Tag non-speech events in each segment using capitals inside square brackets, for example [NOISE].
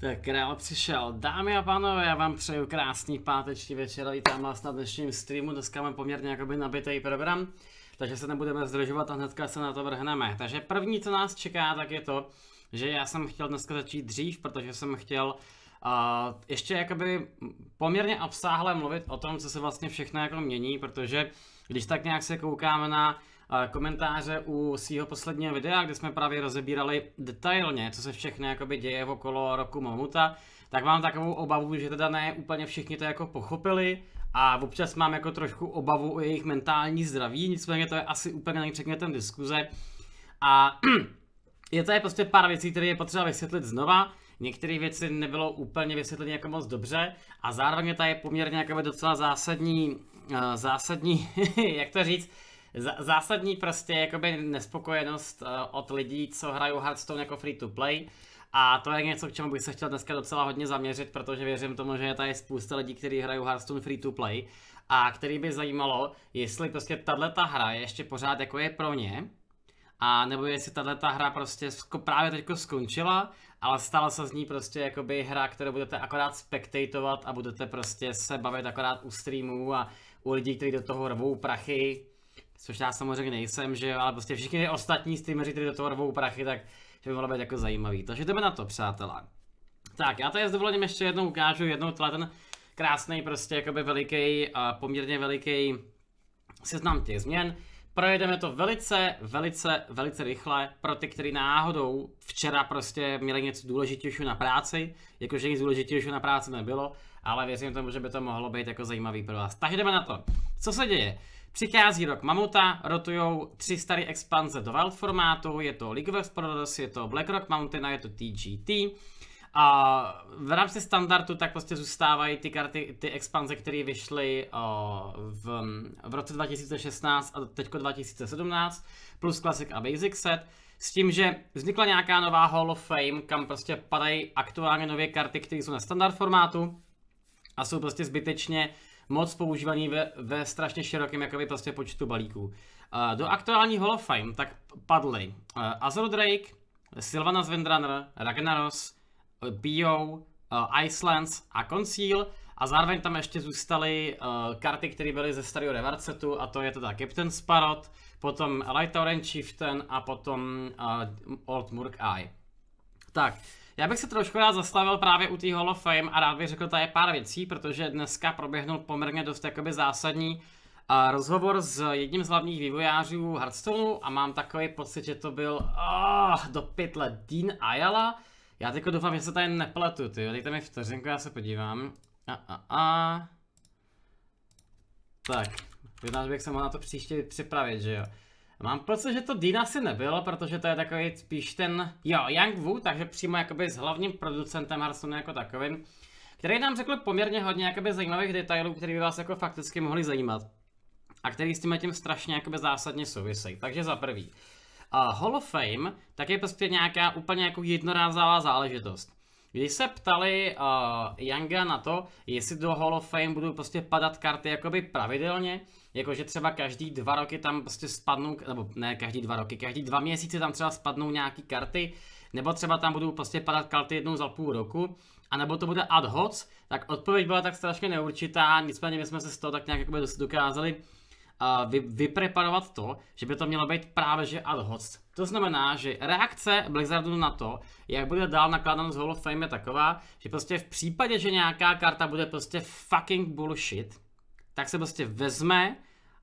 Tak král přišel. Dámy a pánové, já vám přeju krásný páteční večer. a Vítám vás na dnešním streamu. Dneska máme poměrně jakoby nabitý program, takže se nebudeme zdržovat a hnedka se na to vrhneme. Takže první, co nás čeká, tak je to, že já jsem chtěl dneska začít dřív, protože jsem chtěl uh, ještě jakoby poměrně obsáhle mluvit o tom, co se vlastně všechno jako mění, protože když tak nějak se koukáme na komentáře u svého posledního videa, kde jsme právě rozebírali detailně, co se všechno jakoby děje okolo roku Mamuta, tak mám takovou obavu, že teda ne úplně všichni to jako pochopili a občas mám jako trošku obavu o jejich mentální zdraví, nicméně to je asi úplně předmětem diskuze. A [CLEARS THROAT] je to je prostě pár věcí, které je potřeba vysvětlit znova. Některé věci nebylo úplně vysvětlené jako moc dobře a zároveň to je poměrně jako docela zásadní, eh, zásadní, [LAUGHS] jak to říct, zásadní prostě jakoby nespokojenost eh, od lidí, co hrají Hearthstone jako free to play. A to je něco, k čemu bych se chtěl dneska docela hodně zaměřit, protože věřím tomu, že je tady spousta lidí, kteří hrají Hearthstone free to play a který by zajímalo, jestli prostě tato hra je ještě pořád jako je pro ně, a nebo jestli ta hra prostě právě teď skončila, ale stala se z ní prostě jakoby hra, kterou budete akorát spektatovat, a budete prostě se bavit akorát u streamů a u lidí, kteří do toho rvou prachy Což já samozřejmě nejsem, že jo, ale prostě všichni ostatní streameři, kteří do toho rvou prachy, tak že by mohlo být jako zajímavý. Takže jdeme na to, přátelé. Tak, já tady s dovolením ještě jednou ukážu jednou tohle ten krásný, prostě jakoby veliký, poměrně veliký seznam těch změn. Projedeme to velice, velice, velice rychle pro ty, kteří náhodou včera prostě měli něco důležitějšího na práci, jakože nic důležitějšího na práci nebylo, ale věřím tomu, že by to mohlo být jako zajímavý pro vás. Tak jdeme na to. Co se děje? Přichází rok Mamuta, rotujou tři staré expanze do Wild formátu, je to League of Explorers, je to Black Rock Mountain a je to TGT. A v rámci standardu tak prostě zůstávají ty karty, ty expanze, které vyšly v, v roce 2016 a teďko 2017, plus Classic a Basic set, s tím, že vznikla nějaká nová Hall of Fame, kam prostě padají aktuálně nové karty, které jsou na standard formátu a jsou prostě zbytečně moc používaný ve, ve strašně širokém jakoby prostě počtu balíků. do aktuální Hall of Fame tak padly Azor Drake, Sylvana Zvendraner, Ragnaros, Bio, Icelands a Conceal a zároveň tam ještě zůstaly uh, karty, které byly ze starého Revarcetu a to je teda Captain Sparrot, potom Light Orange Chieftain a potom uh, Old Murk Eye. Tak, já bych se trošku rád zastavil právě u té Hall of Fame a rád bych řekl tady pár věcí, protože dneska proběhnul poměrně dost jakoby zásadní a rozhovor s jedním z hlavních vývojářů Hearthstoneu a mám takový pocit, že to byl oh, do pytle Dean Ayala. Já teďko doufám, že se tady nepletu, ty jo. Dejte mi vteřinku, já se podívám. A, a, a. Tak, možná bych se mohl na to příště připravit, že jo. Mám pocit, že to Dean asi nebyl, protože to je takový spíš ten, jo, Yang Wu, takže přímo jakoby s hlavním producentem Hearthstone jako takovým, který nám řekl poměrně hodně jakoby zajímavých detailů, které by vás jako fakticky mohly zajímat a který s tím tím strašně jakoby zásadně souvisejí. Takže za prvý, uh, Hall of Fame, tak je prostě nějaká úplně jako jednorázová záležitost. Když se ptali uh, Younga na to, jestli do Hall of Fame budou prostě padat karty jakoby pravidelně, Jakože třeba každý dva roky tam prostě spadnou, nebo ne každý dva roky, každý dva měsíce tam třeba spadnou nějaký karty, nebo třeba tam budou prostě padat karty jednou za půl roku, a nebo to bude ad hoc, tak odpověď byla tak strašně neurčitá, nicméně my jsme se z toho tak nějak jakoby dokázali uh, vy, vypreparovat to, že by to mělo být právě že ad hoc. To znamená, že reakce Blizzardu na to, jak bude dál nakládáno z Hall of Fame je taková, že prostě v případě, že nějaká karta bude prostě fucking bullshit, tak se prostě vezme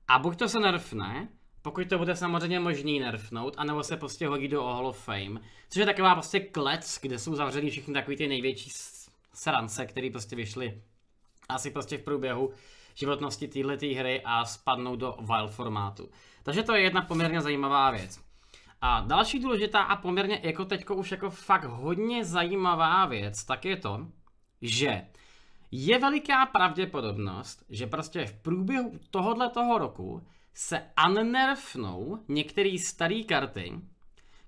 a buď to se nerfne, pokud to bude samozřejmě možný nerfnout, anebo se prostě hodí do Hall of Fame. Což je taková prostě klec, kde jsou zavřeny všichni takový ty největší srance, které prostě vyšly asi prostě v průběhu životnosti téhle hry a spadnou do wild formátu. Takže to je jedna poměrně zajímavá věc. A další důležitá a poměrně jako teďko už jako fakt hodně zajímavá věc, tak je to, že je veliká pravděpodobnost, že prostě v průběhu tohohle toho roku se unnerfnou některé staré karty,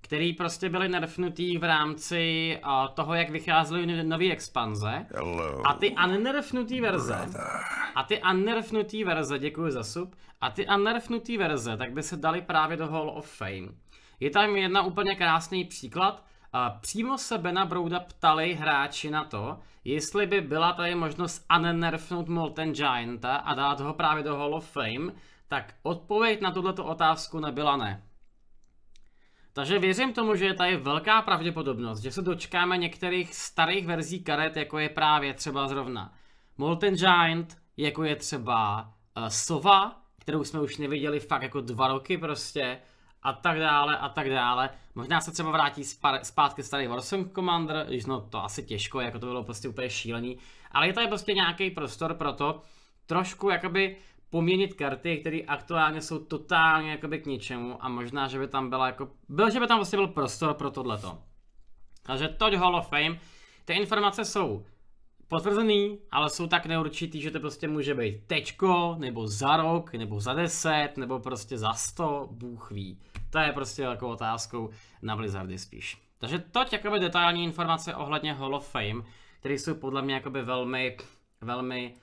které prostě byly nerfnutý v rámci eh, toho, jak vycházely nové expanze. Hello, a ty unnerfnutý verze, brother. a ty unnerfnutý verze, děkuji za sub, a ty unnerfnutý verze, tak by se dali právě do Hall of Fame. Je tam jedna úplně krásný příklad, a přímo se Bena Brouda ptali hráči na to, jestli by byla tady možnost unnerfnout Molten Gianta a dát ho právě do Hall of Fame, tak odpověď na tuto otázku nebyla ne. Takže věřím tomu, že je tady velká pravděpodobnost, že se dočkáme některých starých verzí karet, jako je právě třeba zrovna Molten Giant, jako je třeba uh, Sova, kterou jsme už neviděli fakt jako dva roky prostě, a tak dále a tak dále. Možná se třeba vrátí zpátky starý Warsong Commander, když no to asi těžko, jako to bylo prostě úplně šílený, ale je tady prostě nějaký prostor pro to, trošku jakoby poměnit karty, které aktuálně jsou totálně jakoby k ničemu a možná, že by tam byla jako, byl, že by tam vlastně byl prostor pro tohleto. Takže toť Hall of Fame, ty informace jsou potvrzený, ale jsou tak neurčitý, že to prostě může být tečko, nebo za rok, nebo za deset, nebo prostě za sto, Bůh ví. To je prostě jako otázkou na Blizzardy spíš. Takže toť jakoby detailní informace ohledně Hall of Fame, které jsou podle mě jakoby velmi, velmi,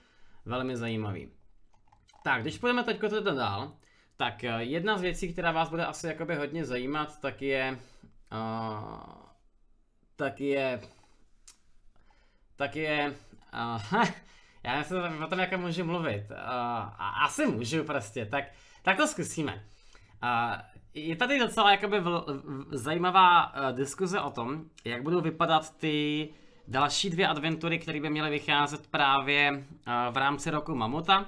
velmi zajímavý. Tak, když půjdeme teď teda dál, tak eh, jedna z věcí, která vás bude asi jakoby hodně zajímat, tak je, uh, tak je tak je... Uh, [LAUGHS] já nevím o tom, jak můžu mluvit. Uh, asi můžu prostě, tak, tak to zkusíme. Uh, je tady docela jakoby vl, v, zajímavá uh, diskuze o tom, jak budou vypadat ty další dvě adventury, které by měly vycházet právě uh, v rámci roku Mamuta.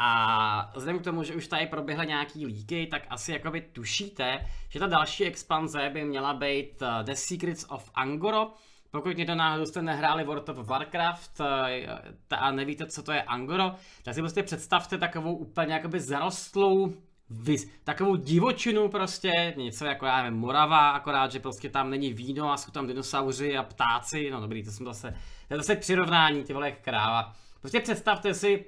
A vzhledem k tomu, že už tady proběhly nějaký líky, tak asi jakoby tušíte, že ta další expanze by měla být uh, The Secrets of Angoro, pokud někdo náhodou jste nehráli World of Warcraft eh, a nevíte, co to je Angoro, tak si prostě představte takovou úplně jakoby zarostlou vys, takovou divočinu prostě, něco jako já nevím, Morava, akorát, že prostě tam není víno a jsou tam dinosauři a ptáci, no dobrý, to jsem zase, to je zase přirovnání, ty vole kráva. Prostě představte si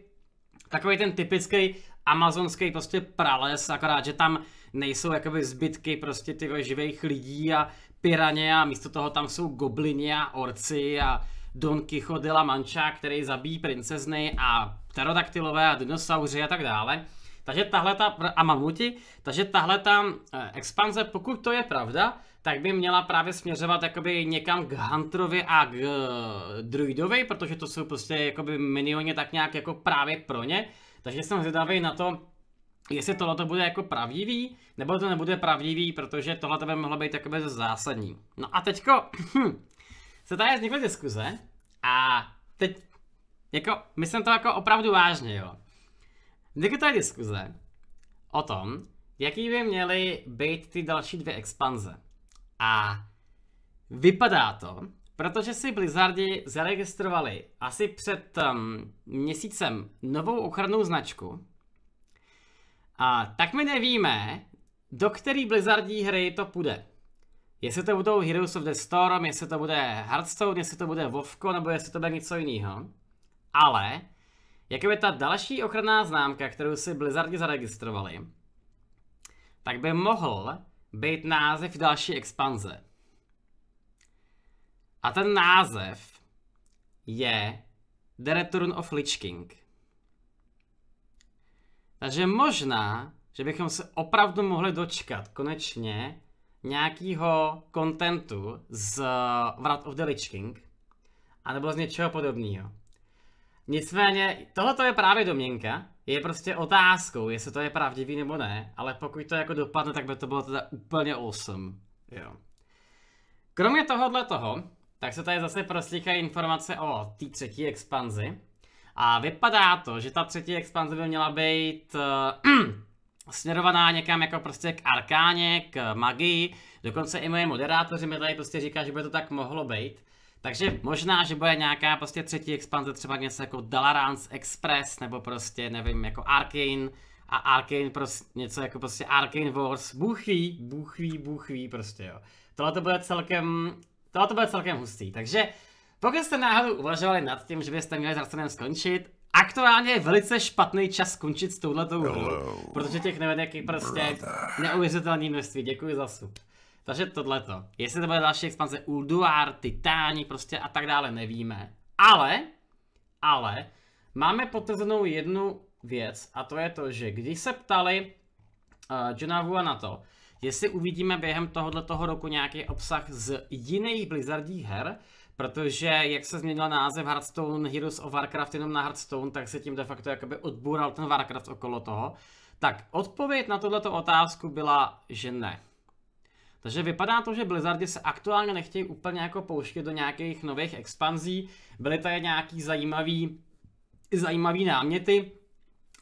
takový ten typický amazonský prostě prales, akorát, že tam nejsou jakoby zbytky prostě těch živých lidí a piraně a místo toho tam jsou goblini a orci a Don Quixote de la Mancha, který zabíjí princezny a pterodaktylové a dinosauři a tak dále. Takže tahle ta, a mamuti, takže tahle ta eh, expanze, pokud to je pravda, tak by měla právě směřovat jakoby někam k Hunterovi a k eh, Druidovi, protože to jsou prostě jakoby minioni tak nějak jako právě pro ně. Takže jsem zvědavý na to, jestli tohle to bude jako pravdivý, nebo to nebude pravdivý, protože tohle by mohlo být takové zásadní. No a teďko, hm, se tady vznikly diskuze a teď, jako, myslím to jako opravdu vážně, jo. Vznikly tady diskuze o tom, jaký by měly být ty další dvě expanze. A vypadá to, protože si Blizzardi zaregistrovali asi před um, měsícem novou ochrannou značku, a tak my nevíme, do který Blizzardí hry to půjde. Jestli to budou Heroes of the Storm, jestli to bude Hearthstone, jestli to bude Vovko, nebo jestli to bude něco jiného. Ale, jak je ta další ochranná známka, kterou si Blizzardi zaregistrovali, tak by mohl být název další expanze. A ten název je The Return of Lich King. Takže možná, že bychom se opravdu mohli dočkat konečně nějakýho kontentu z eh, Wrath of the Lich King, anebo z něčeho podobného. Nicméně, tohle je právě domněnka, je prostě otázkou, jestli to je pravdivý nebo ne, ale pokud to jako dopadne, tak by to bylo teda úplně awesome, jo. Kromě tohohle toho, tak se tady zase proslíkají informace o té třetí expanzi, a vypadá to, že ta třetí expanze by měla být uh, [CLEARS THROAT] směrovaná někam jako prostě k arkáně, k magii. Dokonce i moje moderátoři mi tady prostě říká, že by to tak mohlo být. Takže možná, že bude nějaká prostě třetí expanze, třeba něco jako Dalarans Express, nebo prostě, nevím, jako Arcane, a Arkane prostě něco jako prostě Arkane Wars, buchví, buchví, buchví prostě jo. Tohle to bude celkem, tohle to bude celkem hustý, takže pokud jste náhodou uvažovali nad tím, že byste měli s Arsenem skončit, aktuálně je velice špatný čas skončit s touhletou hrou, protože těch nevedek je prostě neuvěřitelný množství. Děkuji za sub. Takže tohleto. Jestli to bude další expanze Ulduar, Titáni prostě a tak dále, nevíme. Ale, ale, máme potvrzenou jednu věc a to je to, že když se ptali uh, Johna Vua na to, jestli uvidíme během tohoto roku nějaký obsah z jiných Blizzardí her, Protože jak se změnil název Hearthstone Heroes of Warcraft jenom na Hearthstone, tak se tím de facto jakoby odboural ten Warcraft okolo toho. Tak odpověď na tuto otázku byla, že ne. Takže vypadá to, že Blizzardi se aktuálně nechtějí úplně jako pouštět do nějakých nových expanzí. Byly tady nějaký zajímavý, zajímavý náměty,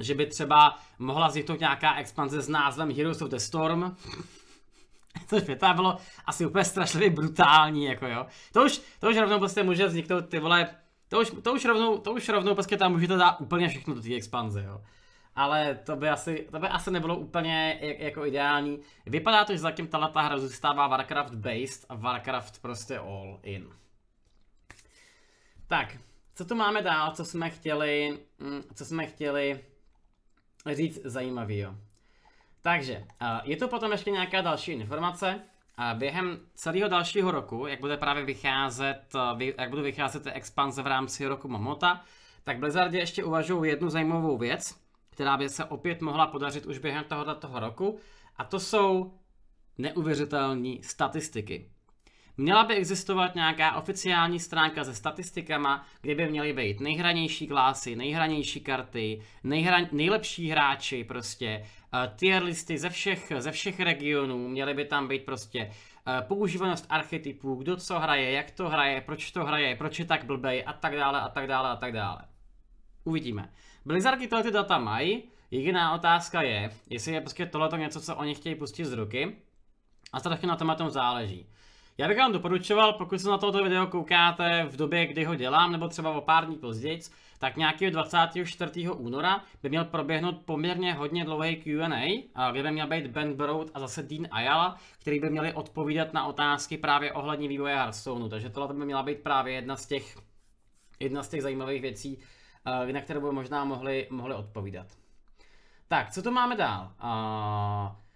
že by třeba mohla vzniknout nějaká expanze s názvem Heroes of the Storm, [LAUGHS] Což by to bylo asi úplně strašlivě brutální, jako jo. To už, to už rovnou prostě může vzniknout ty vole, to už, to už rovnou, to už rovnou prostě tam můžete dát úplně všechno do té expanze, jo. Ale to by asi, to by asi nebylo úplně jak, jako ideální. Vypadá to, že zatím tahle ta hra zůstává Warcraft based a Warcraft prostě all in. Tak, co tu máme dál, co jsme chtěli, mm, co jsme chtěli říct zajímavého. Takže, je to potom ještě nějaká další informace. Během celého dalšího roku, jak bude právě vycházet, jak budou vycházet ty expanze v rámci roku Momota, tak Blizzard ještě uvažují jednu zajímavou věc, která by se opět mohla podařit už během tohoto roku, a to jsou neuvěřitelné statistiky. Měla by existovat nějaká oficiální stránka se statistikama, kde by měly být nejhranější klásy, nejhranější karty, nejhra, nejlepší hráči prostě, uh, tier listy ze všech, ze všech regionů, měly by tam být prostě uh, používanost archetypů, kdo co hraje, jak to hraje, proč to hraje, proč je tak blbej a tak dále a tak dále a tak dále. Uvidíme. Blizzardy tohle ty data mají, jediná otázka je, jestli je prostě tohleto něco, co oni chtějí pustit z ruky, a strašně na tom, tom záleží. Já bych vám doporučoval, pokud se na toto video koukáte v době, kdy ho dělám, nebo třeba o pár dní později, tak nějakého 24. února by měl proběhnout poměrně hodně dlouhý Q&A, kde by měl být Ben Broad a zase Dean Ayala, který by měli odpovídat na otázky právě ohledně vývoje Hearthstoneu, takže tohle by měla být právě jedna z těch, jedna z těch zajímavých věcí, eh, na které by možná mohli, mohli odpovídat. Tak, co to máme dál? Uh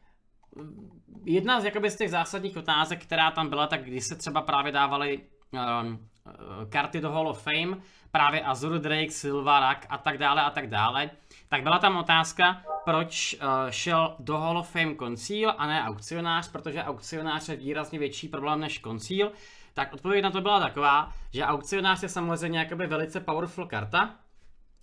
jedna z, jakoby, z těch zásadních otázek, která tam byla, tak když se třeba právě dávaly um, eh, karty do Hall of Fame, právě Azur, Drake, Silva, Rak a tak dále a tak dále, tak byla tam otázka, proč uh, šel do Hall of Fame koncíl a ne aukcionář, protože aukcionář je výrazně větší problém než koncíl, tak odpověď na to byla taková, že aukcionář je samozřejmě jakoby velice powerful karta,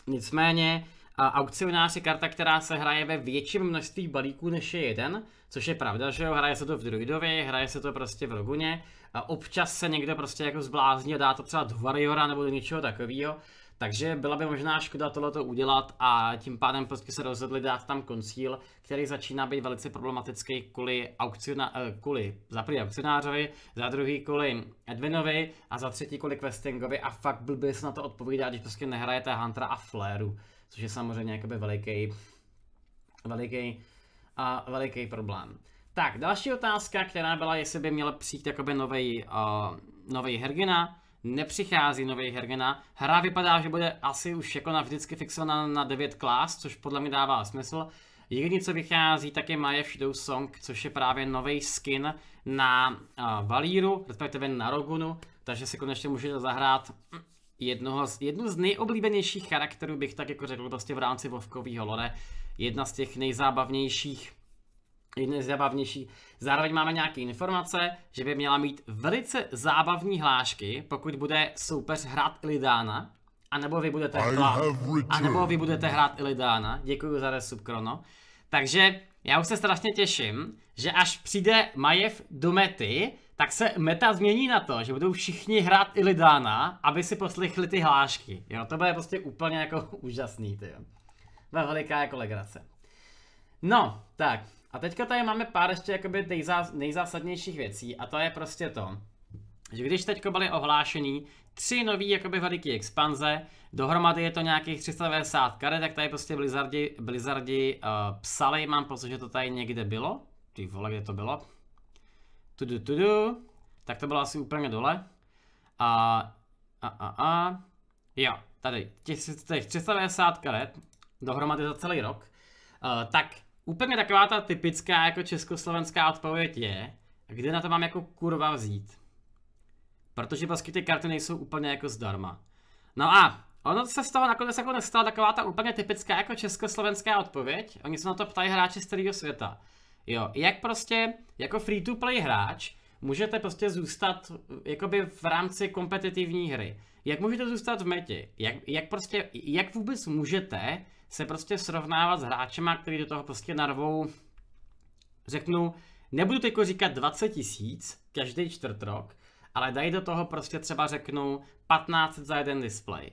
nicméně Aukcionář je karta, která se hraje ve větším množství balíků než je jeden, což je pravda, že jo, hraje se to v druidově, hraje se to prostě v roguně, a občas se někdo prostě jako zblázní a dá to třeba do variora nebo do něčeho takového, takže byla by možná škoda tohleto udělat a tím pádem prostě se rozhodli dát tam koncíl, který začíná být velice problematický kvůli, aukciona, eh, kvůli za prvý aukcionářovi, za druhý kvůli Edwinovi a za třetí kvůli questingovi a fakt by se na to odpovídat, když prostě nehrajete Huntera a Flairu což je samozřejmě jakoby veliký, veliký, a veliký problém. Tak, další otázka, která byla, jestli by měl přijít jakoby novej, uh, novej Hergina, nepřichází nový Hergina. Hra vypadá, že bude asi už jako na vždycky fixovaná na 9 klas, což podle mě dává smysl. Jediný, co vychází, tak je Maje Shadow Song, což je právě nový skin na uh, Valíru, respektive na Rogunu, takže si konečně můžete zahrát jednoho z, jednu z nejoblíbenějších charakterů, bych tak jako řekl, prostě v rámci Vovkovýho lore. Jedna z těch nejzábavnějších jedna z zábavnější. Zároveň máme nějaké informace, že by měla mít velice zábavní hlášky, pokud bude soupeř hrát Ilidána, nebo vy budete hrát, a nebo vy budete hrát Ilidána. Děkuji za resub, Krono. Takže já už se strašně těším, že až přijde Majev do mety, tak se meta změní na to, že budou všichni hrát Illidána, aby si poslechli ty hlášky. Jo, to bude prostě úplně jako [LAUGHS] úžasný, ty jo. veliká jako legrace. No, tak. A teďka tady máme pár ještě jakoby nejzás, nejzásadnějších věcí a to je prostě to, že když teďko byly ohlášený tři nový jakoby veliký expanze, dohromady je to nějakých 390 karet, tak tady prostě Blizzardi, Blizzardi uh, psali, mám pocit, že to tady někde bylo, ty vole, kde to bylo, tudu, tudu. Tak to bylo asi úplně dole. A, a, a, a. Jo, tady, těch, těch 390 karet dohromady za celý rok. Uh, tak úplně taková ta typická jako československá odpověď je, kde na to mám jako kurva vzít. Protože prostě ty karty nejsou úplně jako zdarma. No a ono se z toho nakonec jako nestala taková ta úplně typická jako československá odpověď. Oni se na to ptají hráči z celého světa. Jo, jak prostě jako free-to-play hráč můžete prostě zůstat eh, jakoby v rámci kompetitivní hry. Jak můžete zůstat v meti? Jak, jak prostě, jak vůbec můžete se prostě srovnávat s hráčema, který do toho prostě narvou, řeknu, nebudu teďko říkat 20 tisíc každý čtvrt rok, ale dají do toho prostě třeba řeknu 15 za jeden display.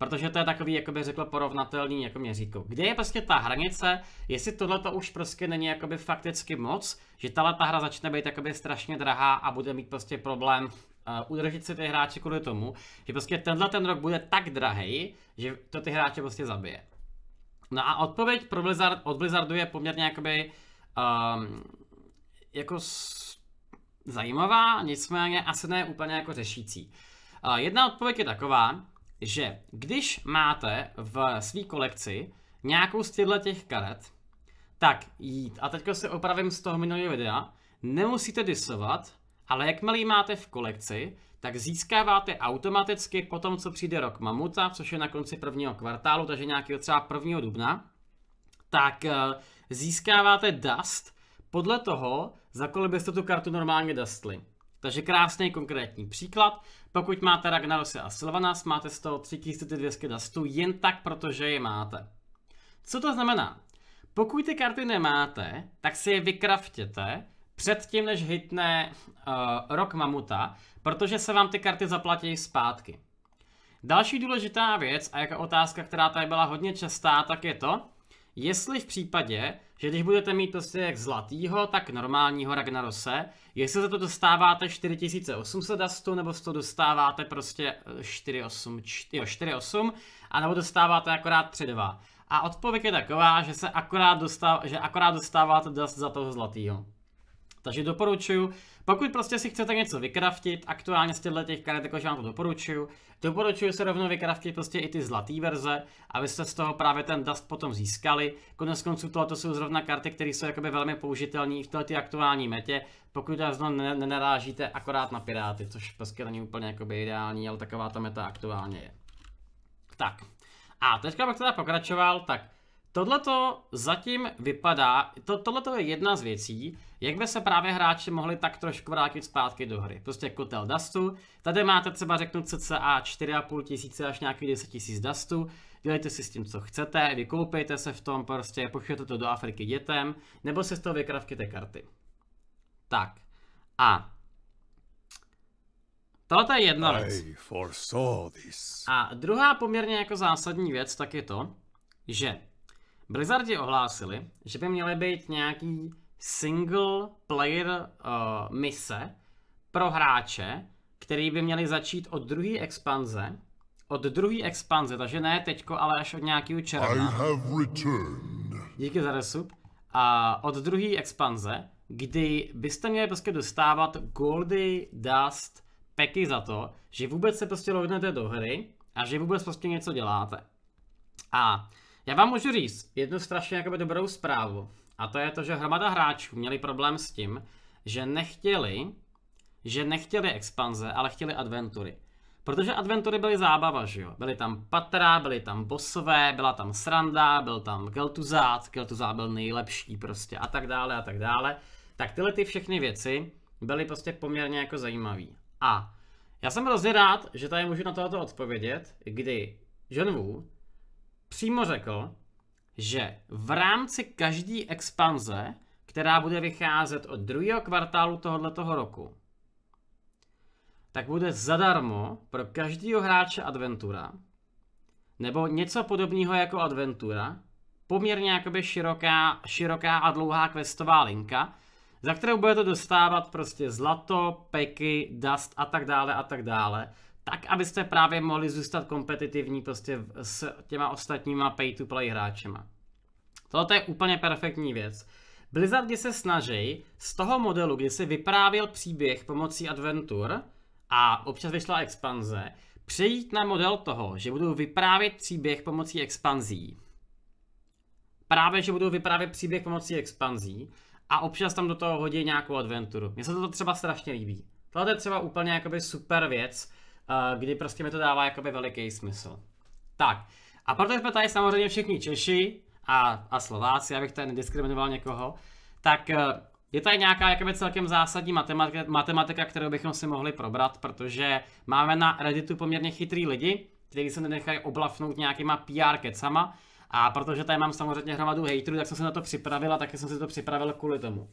Protože to je takový, jako by řekl, porovnatelný jako měřítko. Kde je prostě ta hranice, jestli tohle to už prostě není jakoby fakticky moc, že tahle ta hra začne být jakoby strašně drahá a bude mít prostě problém uh, udržet si ty hráče kvůli tomu, že prostě tenhle ten rok bude tak drahý, že to ty hráče prostě zabije. No a odpověď pro Blizzard, od Blizzardu je poměrně jakoby um, jako s, zajímavá, nicméně asi ne úplně jako řešící. Uh, jedna odpověď je taková, že když máte v své kolekci nějakou z těchto těch karet, tak jít, a teďka se opravím z toho minulého videa, nemusíte disovat, ale jakmile ji máte v kolekci, tak získáváte automaticky po tom, co přijde rok mamuta, což je na konci prvního kvartálu, takže nějakého třeba prvního dubna, tak eh, získáváte dust podle toho, za kolik byste tu kartu normálně dustli. Takže krásný konkrétní příklad. Pokud máte Ragnarose a Sylvanas, máte z toho 3200 dustů jen tak, protože je máte. Co to znamená? Pokud ty karty nemáte, tak si je vykraftěte předtím, než hitne uh, rok mamuta, protože se vám ty karty zaplatí zpátky. Další důležitá věc a jako otázka, která tady byla hodně častá, tak je to, jestli v případě, že když budete mít prostě jak zlatýho, tak normálního Ragnarose, jestli za to dostáváte 4800 dastu, nebo z to dostáváte prostě 48, a nebo dostáváte akorát 32. A odpověď je taková, že se akorát, dostáv, že akorát dostáváte dost za toho zlatýho. Takže doporučuju, pokud prostě si chcete něco vykraftit, aktuálně z těchto těch karet, jakože vám to doporučuju, doporučuju se rovnou vykraftit prostě i ty zlatý verze, abyste z toho právě ten dust potom získali. Konec konců tohle jsou zrovna karty, které jsou jakoby velmi použitelné v této aktuální metě, pokud zrovna nenarážíte akorát na piráty, což prostě není úplně jakoby ideální, ale taková ta meta aktuálně je. Tak. A teďka bych teda pokračoval, tak Tohle to zatím vypadá, to, tohle je jedna z věcí, jak by se právě hráči mohli tak trošku vrátit zpátky do hry. Prostě kotel dustu, tady máte třeba řeknu cca 4,5 tisíce až nějaký 10 tisíc dustu, dělejte si s tím, co chcete, vykoupejte se v tom prostě, pošlete to do Afriky dětem, nebo si z toho vykravkejte karty. Tak. A tohle je jedna věc. A druhá poměrně jako zásadní věc, tak je to, že Blizzardi ohlásili, že by měly být nějaký single player uh, mise pro hráče, který by měli začít od druhé expanze, od druhé expanze, takže ne teďko, ale až od nějakého června. I have Díky za resub. A od druhé expanze, kdy byste měli prostě dostávat goldy, dust, peky za to, že vůbec se prostě lohnete do hry a že vůbec prostě něco děláte. A já vám můžu říct jednu strašně jakoby dobrou zprávu. A to je to, že hromada hráčů měli problém s tím, že nechtěli, že nechtěli expanze, ale chtěli adventury. Protože adventury byly zábava, že jo? Byly tam patra, byly tam bosové, byla tam sranda, byl tam Geltuzát, Geltuzát byl nejlepší prostě a tak dále a tak dále. Tak tyhle ty všechny věci byly prostě poměrně jako zajímavý. A já jsem hrozně rád, že tady můžu na tohoto odpovědět, kdy John Woo přímo řekl, že v rámci každé expanze, která bude vycházet od druhého kvartálu tohoto roku, tak bude zadarmo pro každého hráče Adventura, nebo něco podobného jako Adventura, poměrně jakoby široká, široká a dlouhá questová linka, za kterou budete dostávat prostě zlato, peky, dust a tak dále a tak dále tak abyste právě mohli zůstat kompetitivní prostě s těma ostatníma pay-to-play hráčema. Tohle je úplně perfektní věc. Blizzardi se snaží z toho modelu, kdy se vyprávěl příběh pomocí adventur a občas vyšla expanze, přejít na model toho, že budou vyprávět příběh pomocí expanzí. Právě, že budou vyprávět příběh pomocí expanzí a občas tam do toho hodí nějakou adventuru. Mně se to třeba strašně líbí. Tohle je třeba úplně jakoby super věc, kdy prostě mi to dává jakoby veliký smysl. Tak, a proto jsme tady samozřejmě všichni Češi a, a Slováci, abych tady nediskriminoval někoho, tak eh, je tady nějaká jakoby celkem zásadní matematika, matematika, kterou bychom si mohli probrat, protože máme na Redditu poměrně chytrý lidi, kteří se nenechají oblafnout nějakýma PR kecama, a protože tady mám samozřejmě hromadu hejtrů, tak jsem se na to připravil a taky jsem si to připravil kvůli tomu.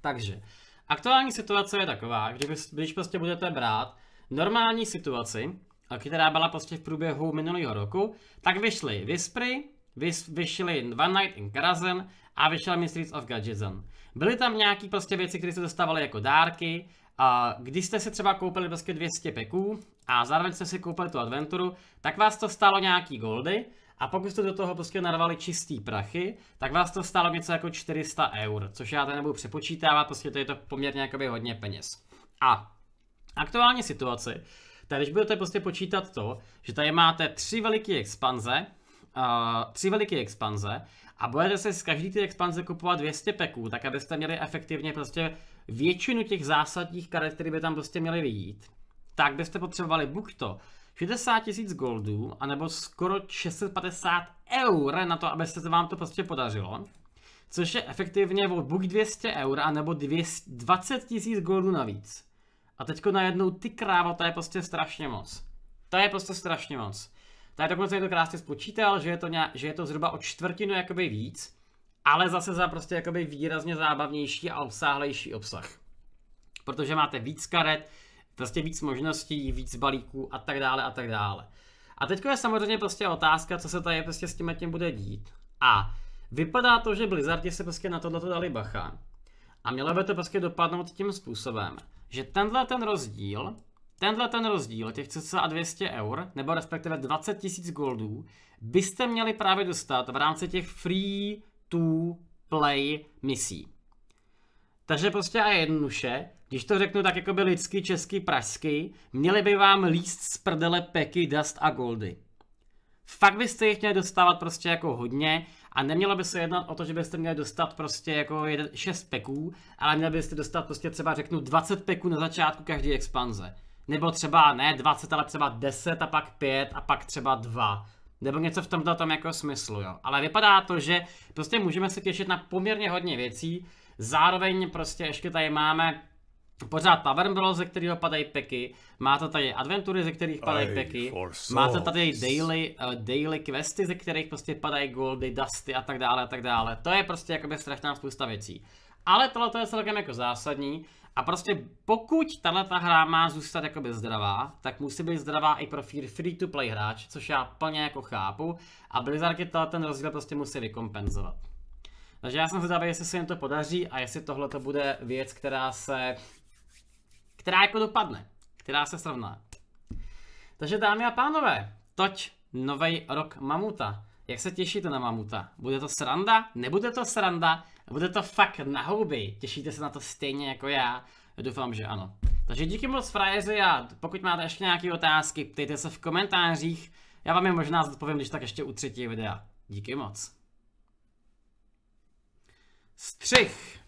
Takže, aktuální situace je taková, když, když prostě budete brát normální situaci, která byla prostě v průběhu minulého roku, tak vyšly Vispry, vys, vyšly One Night in Karazen a vyšel Mysteries of Gadgetzen. Byly tam nějaký prostě věci, které se dostávaly jako dárky, a když jste si třeba koupili prostě 200 peků a zároveň jste si koupili tu adventuru, tak vás to stálo nějaký goldy a pokud jste do toho prostě narvali čistý prachy, tak vás to stálo něco jako 400 eur, což já tady nebudu přepočítávat, prostě to je to poměrně jakoby hodně peněz. A Aktuální situaci, tak když budete prostě počítat to, že tady máte tři veliké expanze, uh, tři veliké expanze a budete si z každý ty expanze kupovat 200 peků, tak abyste měli efektivně prostě většinu těch zásadních karet, které by tam prostě měly vyjít, tak byste potřebovali buď to 60 tisíc goldů, anebo skoro 650 eur na to, aby se vám to prostě podařilo. Což je efektivně buď 200 eur, anebo 20 tisíc goldů navíc. A teďko najednou ty krávo, to je prostě strašně moc. To je prostě strašně moc. Tady dokonce to krásně spočítal, že je to, nějak, že je to zhruba o čtvrtinu jakoby víc, ale zase za prostě jakoby výrazně zábavnější a obsáhlejší obsah. Protože máte víc karet, prostě víc možností, víc balíků a tak dále a tak dále. A teď je samozřejmě prostě otázka, co se tady prostě s tím tím bude dít. A vypadá to, že Blizzardi se prostě na tohle dali bacha. A mělo by to prostě dopadnout tím způsobem, že tenhle ten rozdíl, tenhle ten rozdíl těch cca 200 eur, nebo respektive 20 tisíc goldů, byste měli právě dostat v rámci těch free to play misí. Takže prostě a jednoduše, když to řeknu tak jako by lidský, český, pražský, měli by vám líst z prdele peky, dust a goldy. Fakt byste jich měli dostávat prostě jako hodně a nemělo by se jednat o to, že byste měli dostat prostě jako 6 peků, ale měli byste dostat prostě třeba řeknu 20 peků na začátku každé expanze. Nebo třeba ne 20, ale třeba 10 a pak 5 a pak třeba 2 nebo něco v tomto tom jako smyslu, jo. Ale vypadá to, že prostě můžeme se těšit na poměrně hodně věcí, zároveň prostě ještě tady máme Pořád Tavern Brawl, ze kterého padají peky, máte tady adventury, ze kterých padají peky, máte tady daily, uh, daily questy, ze kterých prostě padají goldy, dusty a tak dále a tak dále. To je prostě jakoby strašná spousta věcí. Ale tohle je celkem jako zásadní a prostě pokud tahle ta hra má zůstat jakoby zdravá, tak musí být zdravá i pro free to play hráč, což já plně jako chápu a Blizzardy tohle ten rozdíl prostě musí vykompenzovat. Takže já jsem zvědavý, jestli se jim to podaří a jestli tohle to bude věc, která se která jako dopadne, která se srovná. Takže dámy a pánové, toť nový rok Mamuta. Jak se těšíte na Mamuta? Bude to sranda? Nebude to sranda? Bude to fakt na houby? Těšíte se na to stejně jako já? Doufám, že ano. Takže díky moc frajeři a pokud máte ještě nějaké otázky, ptejte se v komentářích. Já vám je možná zodpovím, když tak ještě u třetí videa. Díky moc. Střih!